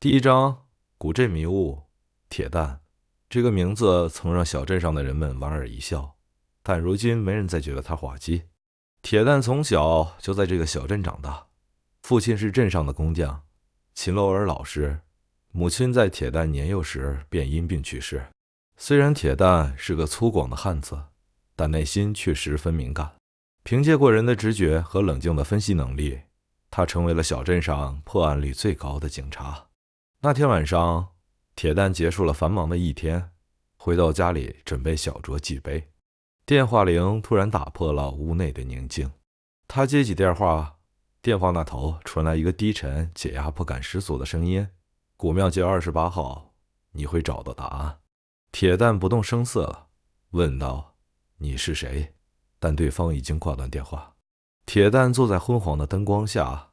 第一章古镇迷雾。铁蛋这个名字曾让小镇上的人们莞尔一笑，但如今没人再觉得他滑稽。铁蛋从小就在这个小镇长大，父亲是镇上的工匠，勤劳而老实；母亲在铁蛋年幼时便因病去世。虽然铁蛋是个粗犷的汉子，但内心却十分敏感。凭借过人的直觉和冷静的分析能力，他成为了小镇上破案率最高的警察。那天晚上，铁蛋结束了繁忙的一天，回到家里准备小酌几杯。电话铃突然打破了屋内的宁静，他接起电话，电话那头传来一个低沉、且压迫感十足的声音：“古庙街二十八号，你会找到答案。”铁蛋不动声色，问道：“你是谁？”但对方已经挂断电话。铁蛋坐在昏黄的灯光下，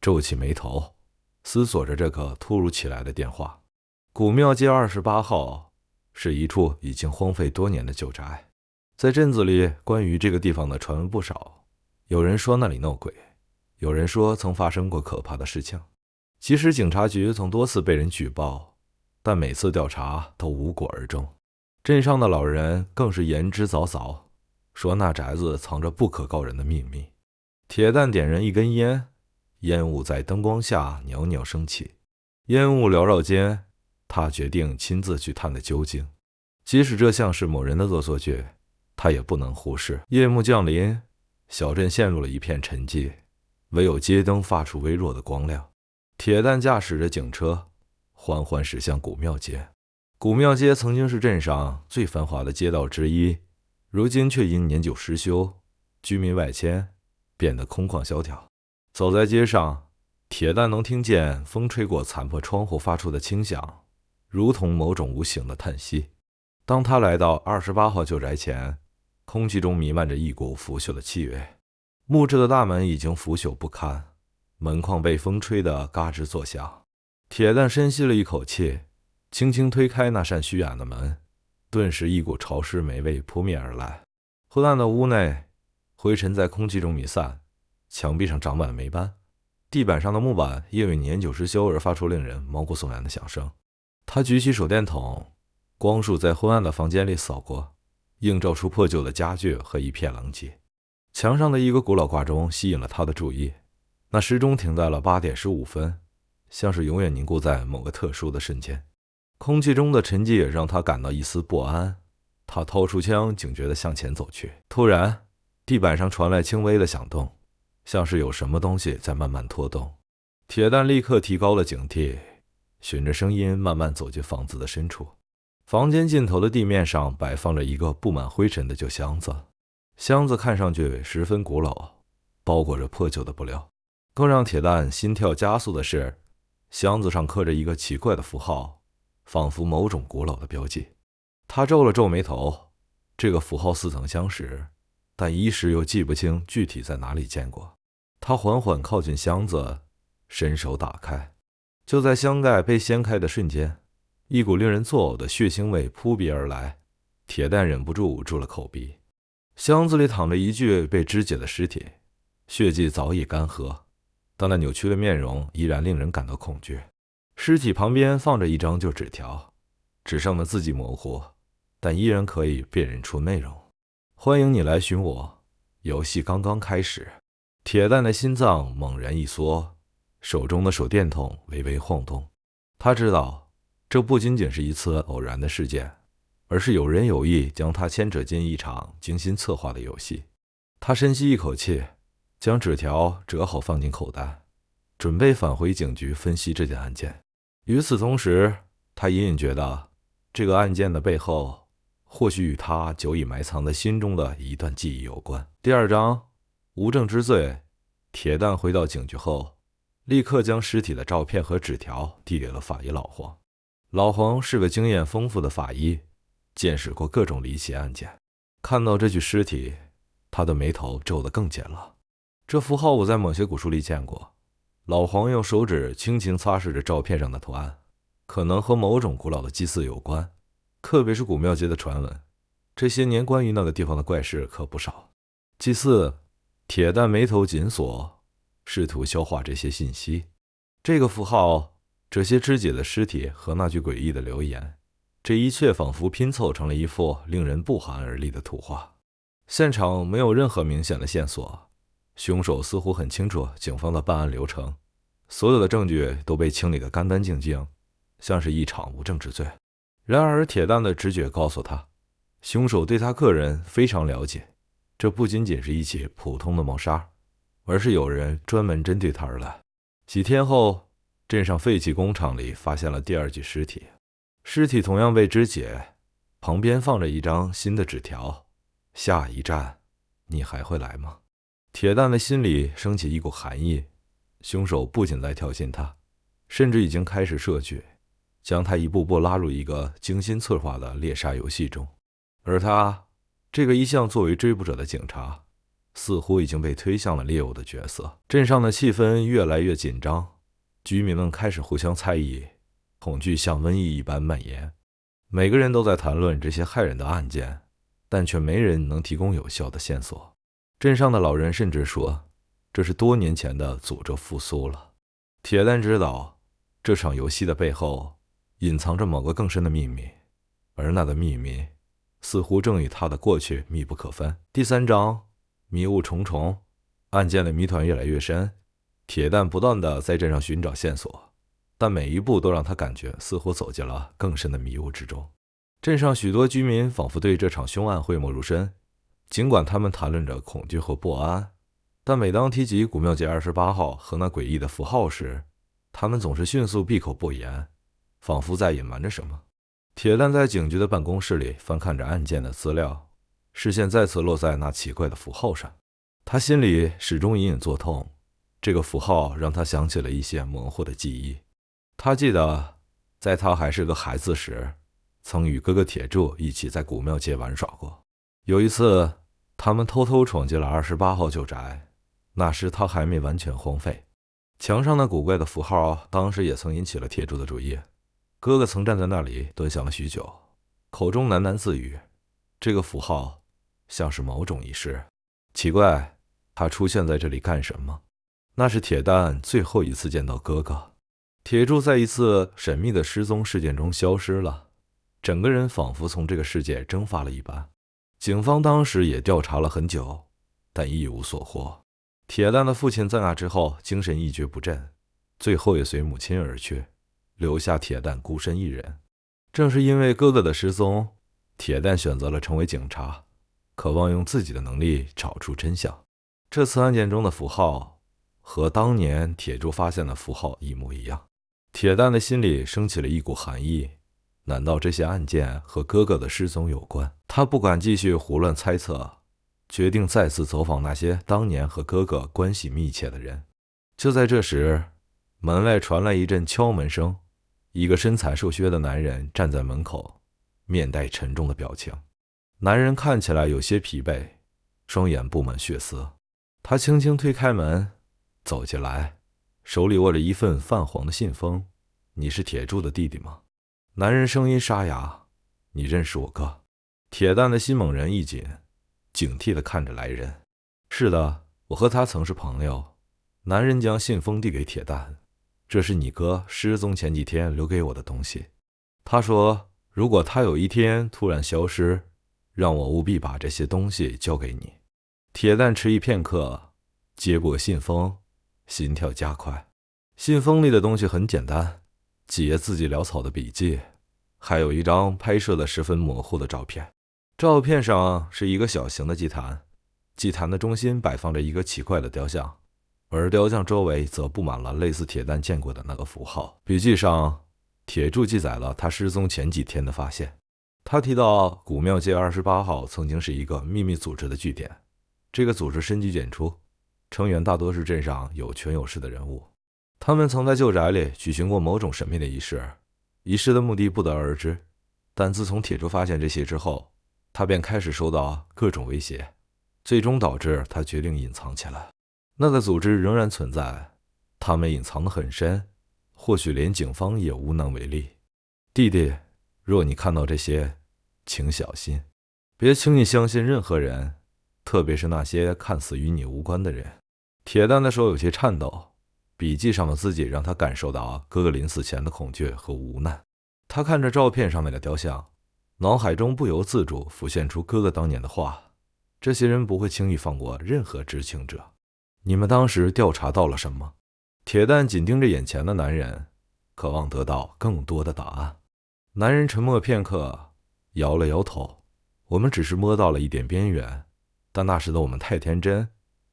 皱起眉头。思索着这个突如其来的电话，古庙街二十八号是一处已经荒废多年的旧宅，在镇子里关于这个地方的传闻不少，有人说那里闹鬼，有人说曾发生过可怕的事情。其实警察局曾多次被人举报，但每次调查都无果而终。镇上的老人更是言之凿凿，说那宅子藏着不可告人的秘密。铁蛋点燃一根烟。烟雾在灯光下袅袅升起，烟雾缭绕间，他决定亲自去探个究竟。即使这像是某人的恶作剧，他也不能忽视。夜幕降临，小镇陷入了一片沉寂，唯有街灯发出微弱的光亮。铁蛋驾驶着警车，缓缓驶向古庙街。古庙街曾经是镇上最繁华的街道之一，如今却因年久失修、居民外迁，变得空旷萧条。走在街上，铁蛋能听见风吹过残破窗户发出的轻响，如同某种无形的叹息。当他来到二十八号旧宅前，空气中弥漫着一股腐朽的气味。木质的大门已经腐朽不堪，门框被风吹得嘎吱作响。铁蛋深吸了一口气，轻轻推开那扇虚掩的门，顿时一股潮湿霉味扑面而来。昏暗的屋内，灰尘在空气中弥散。墙壁上长满了霉斑，地板上的木板因为年久失修而发出令人毛骨悚然的响声。他举起手电筒，光束在昏暗的房间里扫过，映照出破旧的家具和一片狼藉。墙上的一个古老挂钟吸引了他的注意，那时钟停在了八点十五分，像是永远凝固在某个特殊的瞬间。空气中的沉寂也让他感到一丝不安。他掏出枪，警觉地向前走去。突然，地板上传来轻微的响动。像是有什么东西在慢慢拖动，铁蛋立刻提高了警惕，循着声音慢慢走进房子的深处。房间尽头的地面上摆放着一个布满灰尘的旧箱子，箱子看上去十分古老，包裹着破旧的布料。更让铁蛋心跳加速的是，箱子上刻着一个奇怪的符号，仿佛某种古老的标记。他皱了皱眉头，这个符号似曾相识，但一时又记不清具体在哪里见过。他缓缓靠近箱子，伸手打开。就在箱盖被掀开的瞬间，一股令人作呕的血腥味扑鼻而来。铁蛋忍不住捂住了口鼻。箱子里躺着一具被肢解的尸体，血迹早已干涸，但那扭曲的面容依然令人感到恐惧。尸体旁边放着一张旧纸条，纸上的字迹模糊，但依然可以辨认出内容：“欢迎你来寻我，游戏刚刚开始。”铁蛋的心脏猛然一缩，手中的手电筒微微晃动。他知道，这不仅仅是一次偶然的事件，而是有人有意将他牵扯进一场精心策划的游戏。他深吸一口气，将纸条折好放进口袋，准备返回警局分析这件案件。与此同时，他隐隐觉得，这个案件的背后，或许与他久已埋藏在心中的一段记忆有关。第二章。无证之罪，铁蛋回到警局后，立刻将尸体的照片和纸条递给了法医老黄。老黄是个经验丰富的法医，见识过各种离奇案件。看到这具尸体，他的眉头皱得更紧了。这符号我在某些古书里见过。老黄用手指轻轻擦拭着照片上的图案，可能和某种古老的祭祀有关。特别是古庙街的传闻，这些年关于那个地方的怪事可不少。祭祀。铁蛋眉头紧锁，试图消化这些信息。这个符号、这些肢解的尸体和那句诡异的留言，这一切仿佛拼凑成了一幅令人不寒而栗的图画。现场没有任何明显的线索，凶手似乎很清楚警方的办案流程，所有的证据都被清理得干干净净，像是一场无证之罪。然而，铁蛋的直觉告诉他，凶手对他个人非常了解。这不仅仅是一起普通的谋杀，而是有人专门针对他而来。几天后，镇上废弃工厂里发现了第二具尸体，尸体同样被肢解，旁边放着一张新的纸条：“下一站，你还会来吗？”铁蛋的心里升起一股寒意，凶手不仅在挑衅他，甚至已经开始设局，将他一步步拉入一个精心策划的猎杀游戏中，而他……这个一向作为追捕者的警察，似乎已经被推向了猎物的角色。镇上的气氛越来越紧张，居民们开始互相猜疑，恐惧像瘟疫一般蔓延。每个人都在谈论这些骇人的案件，但却没人能提供有效的线索。镇上的老人甚至说，这是多年前的诅咒复苏了。铁蛋知道，这场游戏的背后隐藏着某个更深的秘密，而那个秘密……似乎正与他的过去密不可分。第三章，迷雾重重，案件的谜团越来越深。铁蛋不断的在镇上寻找线索，但每一步都让他感觉似乎走进了更深的迷雾之中。镇上许多居民仿佛对这场凶案讳莫如深，尽管他们谈论着恐惧和不安，但每当提及古庙街二十八号和那诡异的符号时，他们总是迅速闭口不言，仿佛在隐瞒着什么。铁蛋在警局的办公室里翻看着案件的资料，视线再次落在那奇怪的符号上。他心里始终隐隐作痛，这个符号让他想起了一些模糊的记忆。他记得，在他还是个孩子时，曾与哥哥铁柱一起在古庙街玩耍过。有一次，他们偷偷闯进了二十八号旧宅，那时他还没完全荒废，墙上那古怪的符号当时也曾引起了铁柱的注意。哥哥曾站在那里，端详了许久，口中喃喃自语：“这个符号像是某种仪式，奇怪，他出现在这里干什么？”那是铁蛋最后一次见到哥哥。铁柱在一次神秘的失踪事件中消失了，整个人仿佛从这个世界蒸发了一般。警方当时也调查了很久，但一无所获。铁蛋的父亲在那之后精神一蹶不振，最后也随母亲而去。留下铁蛋孤身一人。正是因为哥哥的失踪，铁蛋选择了成为警察，渴望用自己的能力找出真相。这次案件中的符号和当年铁柱发现的符号一模一样，铁蛋的心里升起了一股寒意。难道这些案件和哥哥的失踪有关？他不敢继续胡乱猜测，决定再次走访那些当年和哥哥关系密切的人。就在这时，门外传来一阵敲门声。一个身材瘦削的男人站在门口，面带沉重的表情。男人看起来有些疲惫，双眼布满血丝。他轻轻推开门，走进来，手里握着一份泛黄的信封。“你是铁柱的弟弟吗？”男人声音沙哑。“你认识我哥？”铁蛋的心猛然一紧，警惕地看着来人。“是的，我和他曾是朋友。”男人将信封递给铁蛋。这是你哥失踪前几天留给我的东西。他说，如果他有一天突然消失，让我务必把这些东西交给你。铁蛋迟疑片刻，接过信封，心跳加快。信封里的东西很简单，几页字迹潦草的笔记，还有一张拍摄的十分模糊的照片。照片上是一个小型的祭坛，祭坛的中心摆放着一个奇怪的雕像。而雕像周围则布满了类似铁蛋见过的那个符号。笔记上，铁柱记载了他失踪前几天的发现。他提到，古庙街二十八号曾经是一个秘密组织的据点。这个组织深居简出，成员大多是镇上有权有势的人物。他们曾在旧宅里举行过某种神秘的仪式，仪式的目的不得而知。但自从铁柱发现这些之后，他便开始受到各种威胁，最终导致他决定隐藏起来。那个组织仍然存在，他们隐藏得很深，或许连警方也无能为力。弟弟，若你看到这些，请小心，别轻易相信任何人，特别是那些看似与你无关的人。铁蛋的手有些颤抖，笔记上的字迹让他感受到哥哥临死前的恐惧和无奈。他看着照片上面的雕像，脑海中不由自主浮现出哥哥当年的话：这些人不会轻易放过任何知情者。你们当时调查到了什么？铁蛋紧盯着眼前的男人，渴望得到更多的答案。男人沉默片刻，摇了摇头：“我们只是摸到了一点边缘，但那时的我们太天真，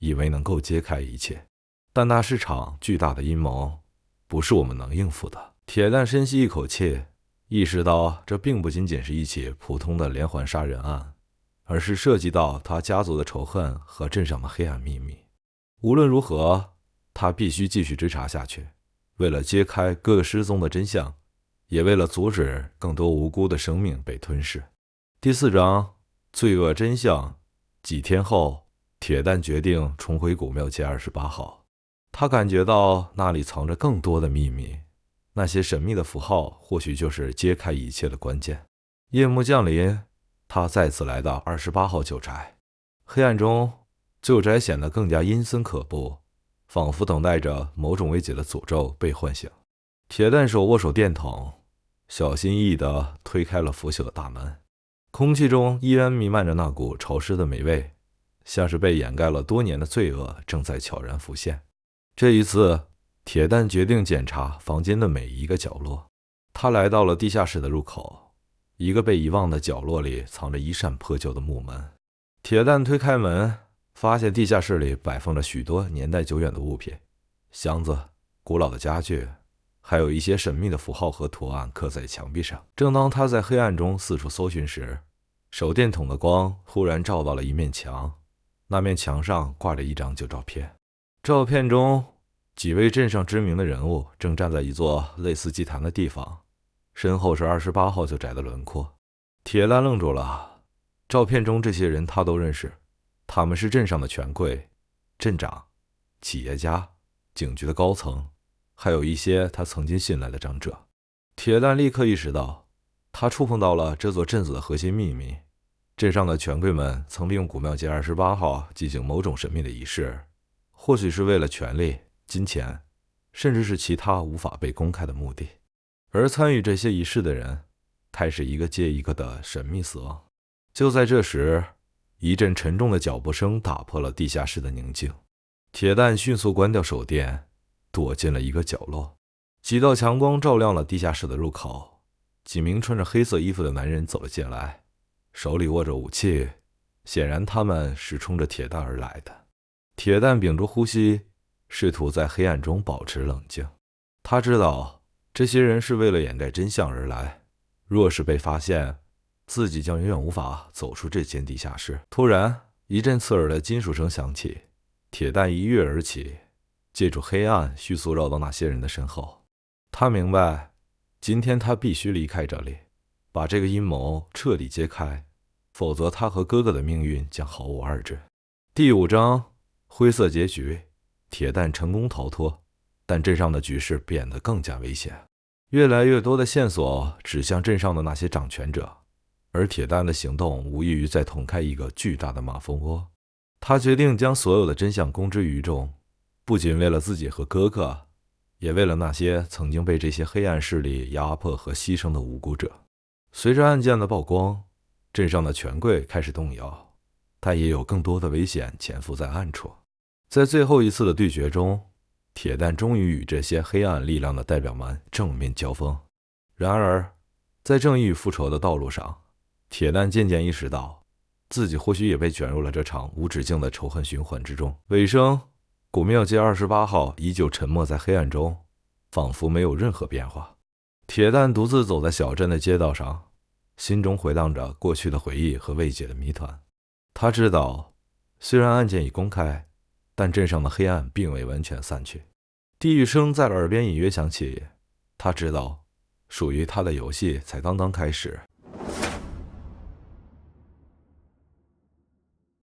以为能够揭开一切。但那是场巨大的阴谋，不是我们能应付的。”铁蛋深吸一口气，意识到这并不仅仅是一起普通的连环杀人案，而是涉及到他家族的仇恨和镇上的黑暗秘密。无论如何，他必须继续追查下去。为了揭开哥哥失踪的真相，也为了阻止更多无辜的生命被吞噬。第四章罪恶真相。几天后，铁蛋决定重回古庙街二十八号。他感觉到那里藏着更多的秘密，那些神秘的符号或许就是揭开一切的关键。夜幕降临，他再次来到二十八号旧宅。黑暗中。旧宅显得更加阴森可怖，仿佛等待着某种未解的诅咒被唤醒。铁蛋手握手电筒，小心翼翼地推开了腐朽的大门。空气中依然弥漫着那股潮湿的霉味，像是被掩盖了多年的罪恶正在悄然浮现。这一次，铁蛋决定检查房间的每一个角落。他来到了地下室的入口，一个被遗忘的角落里藏着一扇破旧的木门。铁蛋推开门。发现地下室里摆放着许多年代久远的物品，箱子、古老的家具，还有一些神秘的符号和图案刻在墙壁上。正当他在黑暗中四处搜寻时，手电筒的光忽然照到了一面墙，那面墙上挂着一张旧照片。照片中几位镇上知名的人物正站在一座类似祭坛的地方，身后是二十八号旧宅的轮廓。铁蛋愣住了，照片中这些人他都认识。他们是镇上的权贵、镇长、企业家、警局的高层，还有一些他曾经信赖的长者。铁蛋立刻意识到，他触碰到了这座镇子的核心秘密。镇上的权贵们曾利用古庙街二十八号进行某种神秘的仪式，或许是为了权力、金钱，甚至是其他无法被公开的目的。而参与这些仪式的人，开始一个接一个的神秘死亡。就在这时。一阵沉重的脚步声打破了地下室的宁静，铁蛋迅速关掉手电，躲进了一个角落。几道强光照亮了地下室的入口，几名穿着黑色衣服的男人走了进来，手里握着武器，显然他们是冲着铁蛋而来的。铁蛋屏住呼吸，试图在黑暗中保持冷静。他知道这些人是为了掩盖真相而来，若是被发现，自己将永远无法走出这间地下室。突然，一阵刺耳的金属声响起，铁蛋一跃而起，借助黑暗迅速绕到那些人的身后。他明白，今天他必须离开这里，把这个阴谋彻底揭开，否则他和哥哥的命运将毫无二致。第五章：灰色结局。铁蛋成功逃脱，但镇上的局势变得更加危险，越来越多的线索指向镇上的那些掌权者。而铁蛋的行动无异于在捅开一个巨大的马蜂窝，他决定将所有的真相公之于众，不仅为了自己和哥哥，也为了那些曾经被这些黑暗势力压迫和牺牲的无辜者。随着案件的曝光，镇上的权贵开始动摇，但也有更多的危险潜伏在暗处。在最后一次的对决中，铁蛋终于与这些黑暗力量的代表们正面交锋。然而，在正义与复仇的道路上，铁蛋渐渐意识到，自己或许也被卷入了这场无止境的仇恨循环之中。尾声，古庙街二十八号依旧沉默在黑暗中，仿佛没有任何变化。铁蛋独自走在小镇的街道上，心中回荡着过去的回忆和未解的谜团。他知道，虽然案件已公开，但镇上的黑暗并未完全散去。地狱声在耳边隐约响起，他知道，属于他的游戏才刚刚开始。